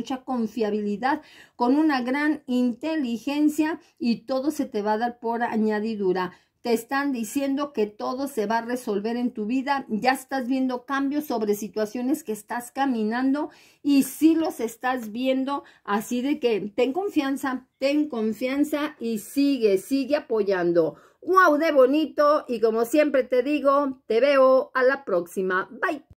mucha confiabilidad, con una gran inteligencia y todo se te va a dar por añadidura te están diciendo que todo se va a resolver en tu vida, ya estás viendo cambios sobre situaciones que estás caminando y si los estás viendo, así de que ten confianza, ten confianza y sigue, sigue apoyando. ¡Wow! De bonito y como siempre te digo, te veo a la próxima. Bye.